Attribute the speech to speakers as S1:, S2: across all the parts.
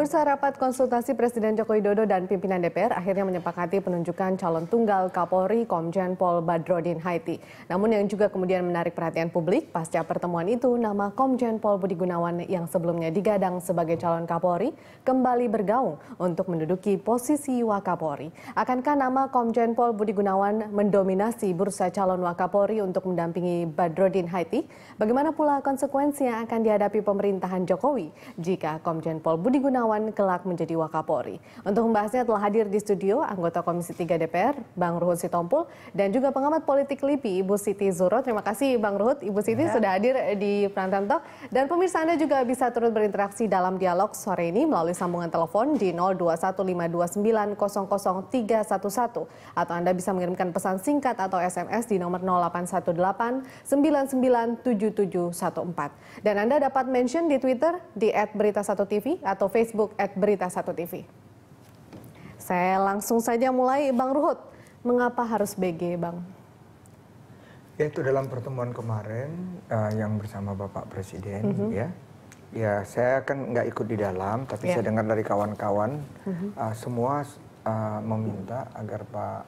S1: Pemirsa rapat konsultasi Presiden Joko Widodo dan pimpinan DPR akhirnya menyepakati penunjukan calon tunggal Kapolri Komjen Pol Badrodin Haiti. Namun yang juga kemudian menarik perhatian publik pasca pertemuan itu, nama Komjen Pol Budi Gunawan yang sebelumnya digadang sebagai calon Kapolri kembali bergaung untuk menduduki posisi Wakapolri. Akankah nama Komjen Pol Budi Gunawan mendominasi bursa calon Wakapolri untuk mendampingi Badrodin Haiti? Bagaimana pula konsekuensi yang akan dihadapi pemerintahan Jokowi jika Komjen Pol Budi Gunawan Gunawan kelak menjadi Wakapori. Untuk membahasnya telah hadir di studio anggota Komisi 3 DPR, Bang Ruhut Sitompul, dan juga pengamat politik LIPI, Ibu Siti Zuro. Terima kasih Bang Ruhut, Ibu Siti ya. sudah hadir di Prantan Talk. Dan pemirsa Anda juga bisa turut berinteraksi dalam dialog sore ini melalui sambungan telepon di 021529000311 atau Anda bisa mengirimkan pesan singkat atau SMS di nomor 0818 Dan Anda dapat mention di Twitter di @berita1tv atau Facebook Facebook at berita Satu tv Saya langsung saja mulai Bang Ruhut. Mengapa harus BG, Bang?
S2: Ya, itu dalam pertemuan kemarin uh, yang bersama Bapak Presiden mm -hmm. ya. Ya, saya kan nggak ikut di dalam, tapi yeah. saya dengar dari kawan-kawan mm -hmm. uh, semua uh, meminta agar Pak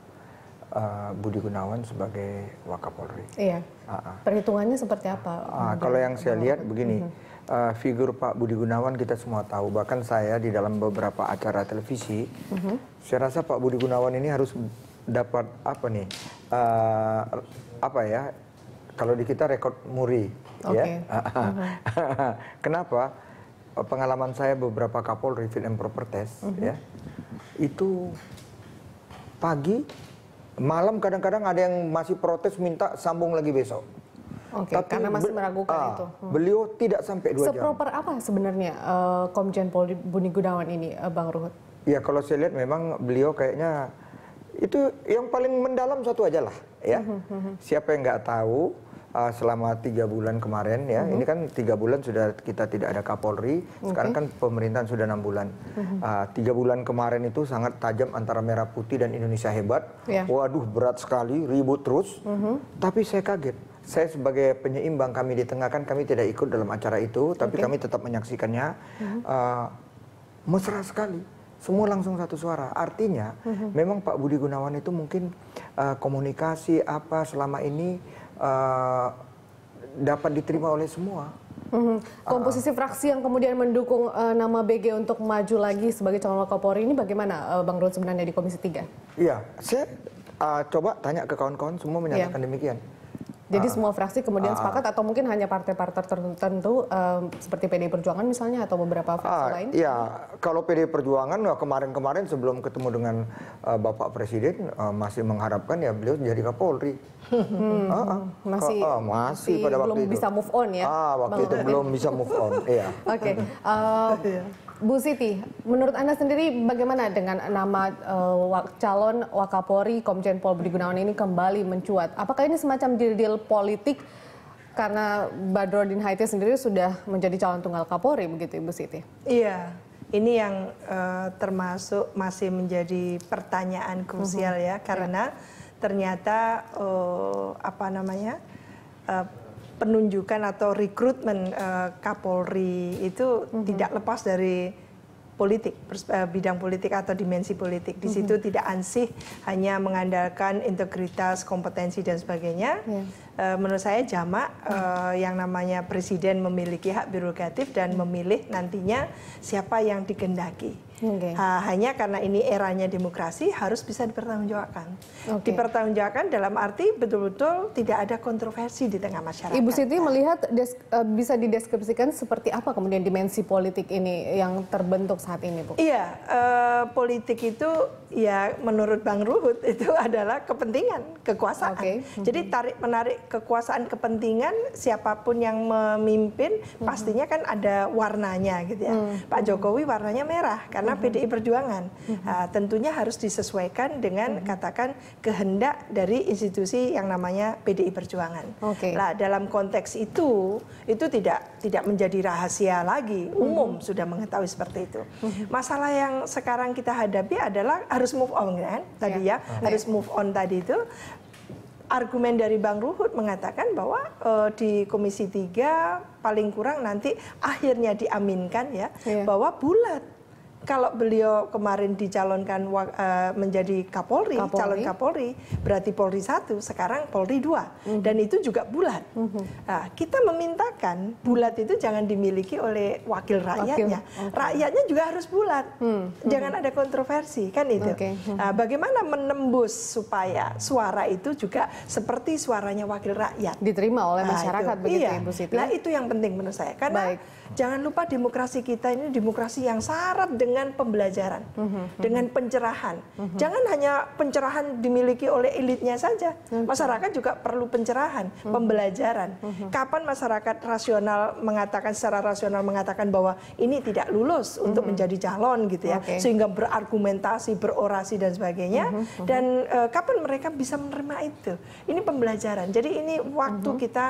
S2: uh, Budi Gunawan sebagai Wakapolri. Iya. Uh -uh.
S1: Perhitungannya seperti apa? Uh, kalau
S2: yang saya lihat begini. Mm -hmm uh, figur Pak Budi Gunawan kita semua tahu. Bahkan saya di dalam beberapa acara televisi, mm -hmm. saya rasa Pak Budi Gunawan ini harus dapat apa nih? Uh, apa ya? Kalau di kita rekod muri, okay. ya. Kenapa? Pengalaman saya beberapa Kapolri fit and proper test, mm -hmm. ya, itu pagi, malam kadang-kadang ada yang masih protes minta sambung lagi besok.
S1: Okay, karena masih meragukan uh, itu. Hmm.
S2: Beliau tidak sampai dua jam. Seproper
S1: apa sebenarnya uh, Komjen Pol Buni Gunawan ini, uh, Bang Ruhut?
S2: Ya kalau saya lihat memang beliau kayaknya itu yang paling mendalam satu aja lah ya. Mm -hmm. Siapa yang nggak tahu uh, selama tiga bulan kemarin ya, mm -hmm. ini kan tiga bulan sudah kita tidak ada Kapolri, sekarang okay. kan pemerintahan sudah enam bulan. Mm -hmm. uh, tiga bulan kemarin itu sangat tajam antara merah putih dan Indonesia hebat. Yeah. Waduh berat sekali, ribut terus. Mm -hmm. Tapi saya kaget saya sebagai penyeimbang kami di tengah kan kami tidak ikut dalam acara itu tapi okay. kami tetap menyaksikannya uh-huh. uh, mesra sekali semua langsung satu suara artinya uh-huh. memang Pak Budi Gunawan itu mungkin uh, komunikasi apa selama ini uh, dapat diterima oleh semua
S1: Mm-hmm. Komposisi uh, fraksi yang kemudian mendukung uh, nama BG untuk maju lagi sebagai calon Kapolri ini bagaimana uh, Bang Rul sebenarnya di Komisi 3?
S2: Iya, saya uh, coba tanya ke kawan-kawan semua menyatakan yeah. demikian.
S1: Jadi ah. semua fraksi kemudian ah. sepakat atau mungkin hanya partai-partai tertentu um, seperti PDI Perjuangan misalnya atau beberapa fraksi uh, lain? Iya,
S2: kalau PDI Perjuangan eh, kemarin-kemarin sebelum ketemu dengan uh, Bapak Presiden uh, masih mengharapkan ya beliau jadi Kapolri.
S1: Hmm, uh, uh, masih, uh, masih pada waktu belum itu. bisa move on ya? Ah, waktu Bang itu Raden. belum
S2: bisa move on. Iya.
S1: Oke. Okay. uh, iya. Bu Siti, menurut Anda sendiri bagaimana dengan nama uh, calon Wakapori Komjen Pol Budi Gunawan ini kembali mencuat? Apakah ini semacam deal-deal politik karena Badrodin Haiti sendiri sudah menjadi calon tunggal Kapolri begitu Ibu Siti?
S3: Iya, ini yang uh, termasuk masih menjadi pertanyaan krusial uh mhm. -huh. ya karena iya. ternyata uh, apa namanya? Uh, penunjukan atau rekrutmen uh, Kapolri itu mm-hmm. tidak lepas dari politik eh, bidang politik atau dimensi politik di situ mm-hmm. tidak ansih hanya mengandalkan integritas kompetensi dan sebagainya yeah. Ya. menurut saya jamak uh, yang namanya presiden memiliki hak birokratif dan hmm. memilih nantinya siapa yang digendaki Okay. Uh, hanya karena ini eranya demokrasi harus bisa dipertanggungjawabkan. Okay. Dipertanggungjawabkan dalam arti betul-betul tidak ada kontroversi di tengah masyarakat. Ibu
S1: Siti nah. melihat des, uh, bisa dideskripsikan seperti apa kemudian dimensi politik ini yang terbentuk saat ini, Bu?
S3: Iya, uh, politik itu ya menurut Bang Ruhut itu adalah kepentingan, kekuasaan. Okay. Mm -hmm. Jadi tarik menarik kekuasaan kepentingan siapapun yang memimpin mm -hmm. pastinya kan ada warnanya gitu ya. Mm -hmm. Pak Jokowi warnanya merah karena karena mhm. PDI Perjuangan. Uh, tentunya harus disesuaikan dengan mhm. katakan kehendak dari institusi yang namanya PDI Perjuangan. Okay. Nah, dalam konteks itu itu tidak tidak menjadi rahasia lagi, umum sudah mengetahui seperti itu. Masalah yang sekarang kita hadapi adalah harus move on kan ya. tadi ya, okay. harus move on tadi itu argumen dari Bang Ruhut mengatakan bahwa e, di Komisi 3 paling kurang nanti akhirnya diaminkan ya yeah. bahwa bulat kalau beliau kemarin dicalonkan uh, menjadi Kapolri, Kapolri, calon Kapolri, berarti Polri satu, sekarang Polri dua, mm -hmm. dan itu juga bulat. Mm -hmm. nah, kita memintakan bulat itu jangan dimiliki oleh wakil rakyatnya, wakil. Okay. rakyatnya juga harus bulat, mm -hmm. jangan ada kontroversi kan itu. Okay. Hmm. Nah, bagaimana menembus supaya suara itu juga seperti suaranya wakil rakyat diterima oleh nah, masyarakat nah, begitu, iya. Ibu ya, Siti? Nah itu yang penting menurut saya karena. Baik Jangan lupa demokrasi kita ini demokrasi yang syarat dengan pembelajaran, mm -hmm. dengan pencerahan. Mm -hmm. Jangan hanya pencerahan dimiliki oleh elitnya saja. Mm -hmm. Masyarakat juga perlu pencerahan, mm -hmm. pembelajaran. Mm -hmm. Kapan masyarakat rasional mengatakan secara rasional mengatakan bahwa ini tidak lulus mm -hmm. untuk mhm. menjadi calon gitu ya, okay. sehingga berargumentasi, berorasi dan sebagainya. Mm -hmm. Dan uh, kapan mereka bisa menerima itu? Ini pembelajaran. Jadi ini waktu mm -hmm. kita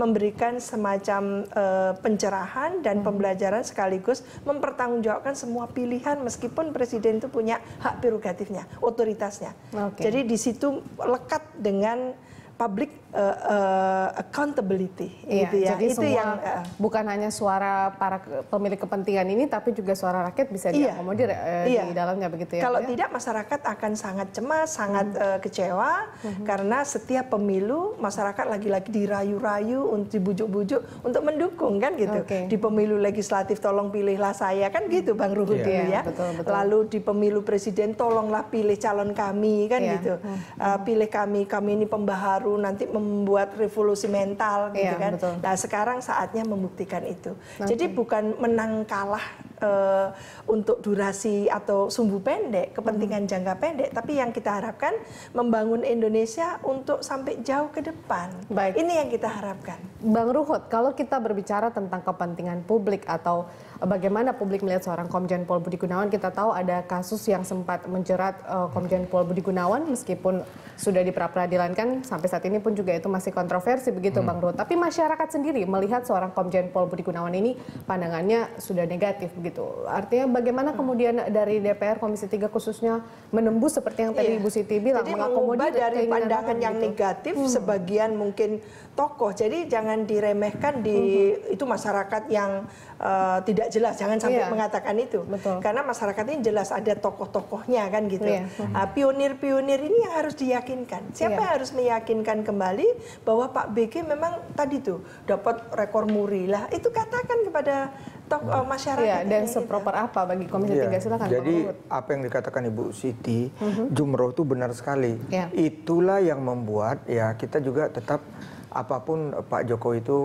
S3: memberikan semacam uh, pencerahan dan hmm. pembelajaran sekaligus mempertanggungjawabkan semua pilihan meskipun presiden itu punya hak prerogatifnya, otoritasnya. Okay. Jadi di situ lekat dengan publik uh,
S1: uh, accountability iya, gitu ya. Jadi itu semua yang uh, bukan hanya suara para pemilik kepentingan ini tapi juga suara rakyat bisa iya, diakomodir uh, iya. di dalamnya begitu ya. Kalau ya?
S3: tidak masyarakat akan sangat cemas, sangat hmm. uh, kecewa hmm. karena setiap pemilu masyarakat lagi-lagi dirayu-rayu untuk dibujuk-bujuk untuk mendukung kan gitu. Okay. Di pemilu legislatif tolong pilihlah saya kan gitu Bang Ruhut yeah. Gitu ya. Iya, betul, betul. Lalu di pemilu presiden tolonglah pilih calon kami kan iya. gitu. Uh, pilih kami, kami ini pembaharu nanti mem membuat revolusi mental gitu iya, kan. Betul. Nah, sekarang saatnya membuktikan itu. Okay. Jadi bukan menang kalah Eh, untuk durasi atau sumbu pendek, kepentingan hmm. jangka pendek, tapi yang kita harapkan membangun Indonesia untuk sampai jauh ke depan.
S1: Baik. Ini yang kita harapkan. Bang Ruhut, kalau kita berbicara tentang kepentingan publik atau bagaimana publik melihat seorang Komjen Pol Budi Gunawan, kita tahu ada kasus yang sempat menjerat uh, Komjen Pol Budi Gunawan meskipun sudah di kan sampai saat ini pun juga itu masih kontroversi begitu hmm. Bang Ruhut. Tapi masyarakat sendiri melihat seorang Komjen Pol Budi Gunawan ini pandangannya sudah negatif gitu. Artinya bagaimana hmm. kemudian dari DPR Komisi 3 khususnya menembus seperti yang tadi iya. Ibu Siti bilang Jadi mengakomodir dari pandangan yang gitu. negatif hmm. sebagian
S3: mungkin tokoh. Jadi jangan diremehkan di hmm. itu masyarakat yang uh, tidak jelas. Jangan sampai iya. mengatakan itu. Betul. Karena masyarakat ini jelas ada tokoh-tokohnya kan gitu. Iya. Ah, hmm. Uh, pionir-pionir ini yang harus diyakinkan. Siapa iya. yang harus meyakinkan kembali bahwa Pak BG memang tadi tuh dapat rekor muri lah. Itu katakan kepada
S1: tok nah. Eh, hmm. masyarakat. Iya, dan seproper gitu. apa bagi iya. Komisi ya. 3 silakan. Jadi
S2: apa yang dikatakan Ibu Siti, uh mhm. -huh. jumroh itu benar sekali. Ya. Itulah yang membuat ya kita juga tetap apapun Pak Jokowi itu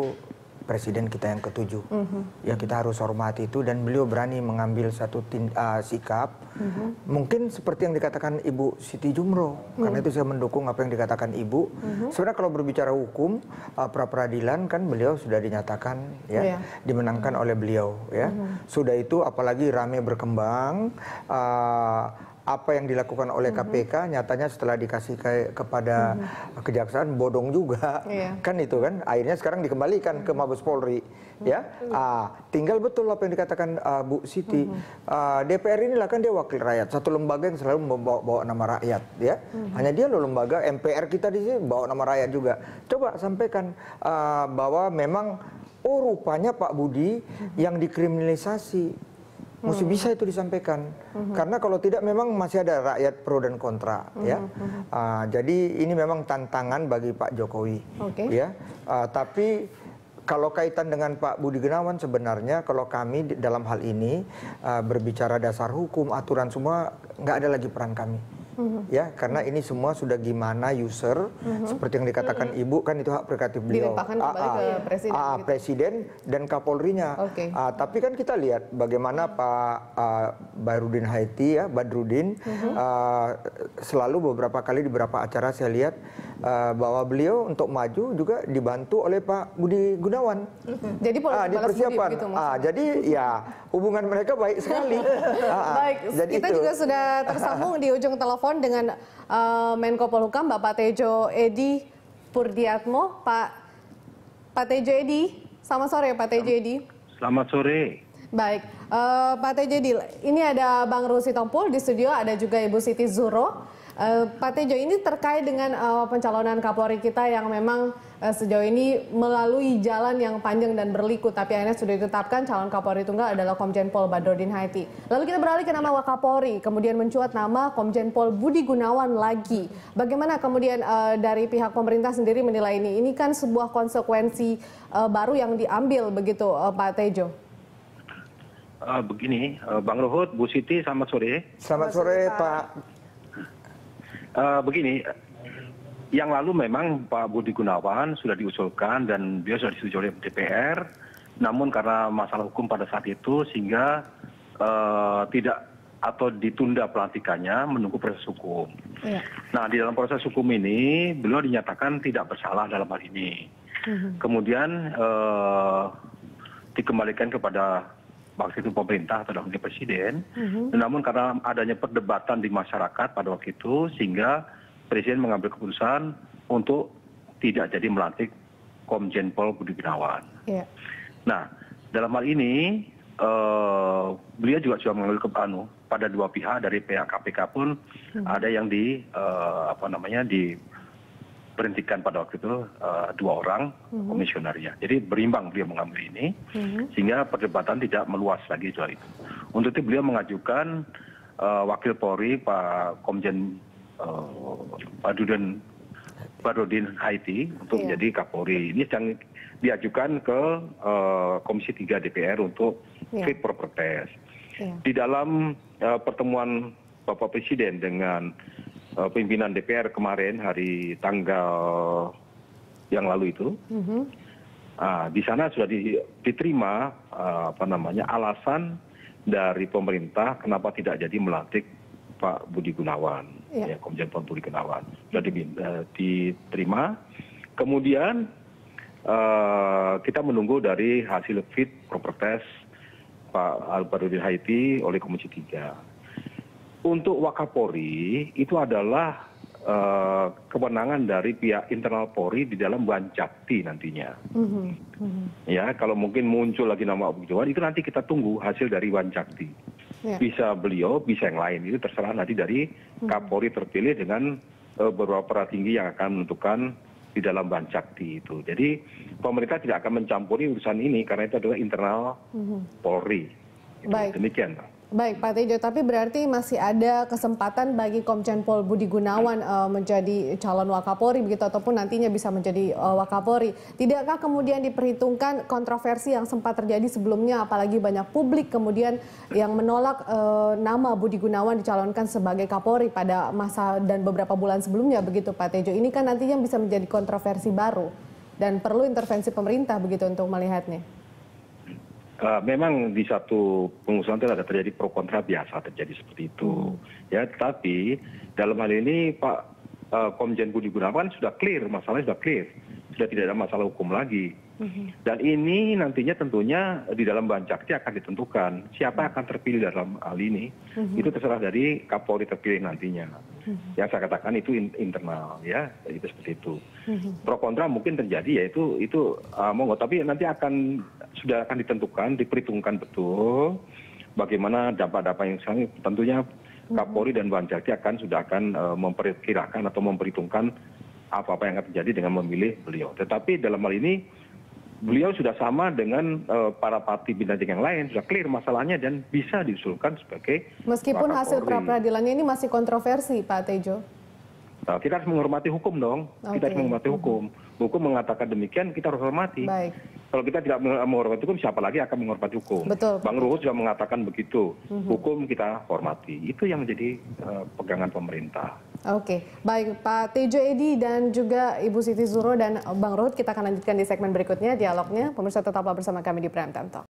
S2: presiden kita yang ketujuh. Mm -hmm. Ya kita harus hormati itu dan beliau berani mengambil satu uh, sikap. Mm -hmm. Mungkin seperti yang dikatakan Ibu Siti Jumro, mm -hmm. karena mhm. itu saya mendukung apa yang dikatakan Ibu. Mm -hmm. Sebenarnya kalau berbicara hukum uh, ah, pra peradilan kan beliau sudah dinyatakan ya yeah. dimenangkan mm -hmm. oleh beliau ya. Mm -hmm. Sudah itu apalagi rame berkembang uh, apa yang dilakukan oleh KPK mm-hmm. nyatanya setelah dikasih ke, kepada mm-hmm. kejaksaan bodong juga yeah. kan itu kan akhirnya sekarang dikembalikan mm-hmm. ke mhm. Mabes Polri mm-hmm. ya ah, tinggal betul apa yang dikatakan uh, Bu Siti mm-hmm. uh, ah, DPR inilah kan dia wakil rakyat satu lembaga yang selalu membawa bawa nama rakyat ya mm-hmm. hanya dia loh lembaga MPR kita di sini bawa nama rakyat juga coba sampaikan uh, bahwa memang oh rupanya Pak Budi mhm. yang dikriminalisasi mesti bisa itu disampaikan hmm. karena kalau tidak memang masih ada rakyat pro dan kontra hmm. ya hmm. Uh, jadi ini memang tantangan bagi Pak Jokowi okay. ya uh, tapi kalau kaitan dengan Pak Budi Gunawan sebenarnya kalau kami dalam hal ini uh, berbicara dasar hukum aturan semua nggak ada lagi peran kami -hmm. ya karena ini semua sudah gimana user mm -hmm. seperti yang dikatakan mm -hmm. ibu kan itu hak prerogatif beliau Dilimpahkan AA, ah, ah. ke presiden AA, ah, gitu. presiden dan kapolrinya okay. uh, tapi kan kita lihat bagaimana mm-hmm. Pak uh, Haiti ya Badrudin mm -hmm. uh, selalu beberapa kali di beberapa acara saya lihat uh, bahwa beliau untuk maju juga dibantu oleh Pak Budi Gunawan mm -hmm. jadi politik di persiapan budi, begitu, ah, jadi ya hubungan mereka baik sekali uh, baik jadi kita itu. juga sudah tersambung di
S1: ujung telepon telepon dengan uh, Menko Polhukam Bapak Tejo Edi Purdiatmo. Pak Pak Tejo Edi, selamat sore Pak Tejo Edi.
S4: Selamat sore.
S1: Baik, uh, Pak Tejo Edi, ini ada Bang Rusi Tompul di studio, ada juga Ibu Siti Zuro. Uh, Pak Tejo, ini terkait dengan uh, pencalonan Kapolri kita yang memang Eh, sejauh ini melalui jalan yang panjang dan berliku tapi akhirnya sudah ditetapkan calon Kapolri tunggal adalah Komjen Pol Badrodin Haiti. Lalu kita beralih ke nama Wakapolri, kemudian mencuat nama Komjen Pol Budi Gunawan lagi. Bagaimana kemudian uh, dari pihak pemerintah sendiri menilai ini? Ini kan sebuah konsekuensi uh, baru yang diambil begitu uh, Pak Tejo.
S4: Uh, begini, uh, Bang Ruhut, Bu Siti, selamat sore. Selamat, sore Pak. Pak. Uh, begini, yang lalu memang Pak Budi Gunawan sudah diusulkan dan dia sudah disetujui oleh DPR. Namun karena masalah hukum pada saat itu sehingga uh, tidak atau ditunda pelantikannya menunggu proses hukum. Ya. Nah, di dalam proses hukum ini beliau dinyatakan tidak bersalah dalam hal ini. Mm-hmm. Kemudian uh, dikembalikan kepada waktu itu pemerintah atau dalam presiden. Mm-hmm. Namun karena adanya perdebatan di masyarakat pada waktu itu sehingga presiden mengambil keputusan untuk tidak jadi melantik Komjen Pol Budi Gunawan. Yeah. Nah, dalam hal ini uh, beliau juga sudah mengambil keputusan pada dua pihak dari pihak KPK pun hmm. ada yang di uh, apa namanya di berhentikan pada waktu itu uh, dua orang hmm. komisionernya. Jadi berimbang beliau mengambil ini hmm. sehingga perdebatan tidak meluas lagi soal itu. Untuk itu beliau mengajukan uh, Wakil Polri Pak Komjen Eh, Pak Duden Badrodin Haiti untuk yeah. menjadi Kapolri. Ini yang diajukan ke uh, Komisi 3 DPR untuk yeah. fit proper test. Yeah. Di dalam uh, pertemuan Bapak Presiden dengan uh, pimpinan DPR kemarin hari tanggal yang lalu itu, mm -hmm. uh, di sana sudah diterima apa namanya alasan dari pemerintah kenapa tidak jadi melantik Pak Budi Gunawan. Ya. ya komjen pol budi gunawan sudah eh, diterima kemudian eh, kita menunggu dari hasil fit proper test Pak Albarudin Haiti oleh Komisi tiga. untuk Wakapori itu adalah uh, kewenangan dari pihak internal Polri di dalam Bancakti nantinya. Mhm, mhm. Ya, kalau mungkin muncul lagi nama Abu jawa itu nanti kita tunggu hasil dari Bancakti. Ya. bisa beliau bisa yang lain itu terserah nanti dari hmm. kapolri terpilih dengan e, beberapa para tinggi yang akan menentukan di dalam bancakti itu. Jadi pemerintah tidak akan mencampuri urusan ini karena itu adalah internal hmm. Polri.
S1: Gitu. Baik. Demikian. Baik Pak Tejo, tapi berarti masih ada kesempatan bagi Komjen Pol Budi Gunawan uh, menjadi calon Wakapori, begitu ataupun nantinya bisa menjadi uh, Wakapolri. Tidakkah kemudian diperhitungkan kontroversi yang sempat terjadi sebelumnya apalagi banyak publik kemudian yang menolak uh, nama Budi Gunawan dicalonkan sebagai Kapolri pada masa dan beberapa bulan sebelumnya begitu Pak Tejo. Ini kan nantinya bisa menjadi kontroversi baru dan perlu intervensi pemerintah begitu untuk melihatnya.
S4: Eh, memang di satu pengusulan itu ada terjadi pro kontra biasa terjadi seperti itu. Ya, Tapi dalam hal ini Pak uh, Komjen Budi Gunawan kan sudah clear, masalahnya sudah clear. Sudah tidak ada masalah hukum lagi. Mhm. Dan ini nantinya tentunya di dalam Bancakti akan ditentukan siapa akan terpilih dalam hal ini. hmm Itu terserah dari Kapolri terpilih nantinya. hmm Yang saya katakan itu internal ya, itu seperti itu. hmm Pro kontra mungkin terjadi yaitu itu uh, monggo tapi nanti akan sudah akan ditentukan, diperhitungkan betul bagaimana dampak-dampak yang sekarang tentunya hmm. Kapolri dan Wanjakti akan sudah akan uh, memperkirakan atau memperhitungkan apa-apa yang akan terjadi dengan memilih beliau. Tetapi dalam hal ini beliau sudah sama dengan uh, para parti bintang yang lain sudah clear masalahnya dan bisa diusulkan sebagai meskipun hasil pra
S1: peradilannya ini masih kontroversi Pak Tejo.
S4: Nah, kita harus menghormati hukum dong. Okay. Kita harus menghormati hukum. Hmm. Hukum mengatakan demikian, kita harus hormati. Baik kalau kita tidak menghormati hukum siapa lagi akan menghormati hukum Betul. bang ruhut juga mengatakan begitu mhm. hukum kita hormati itu yang menjadi eh, pegangan pemerintah
S1: Oke, baik Pak Tejo Edi dan juga Ibu Siti Zuro dan Bang Ruhut kita akan lanjutkan di segmen berikutnya dialognya. Pemirsa tetaplah bersama kami di Prime Time Talk.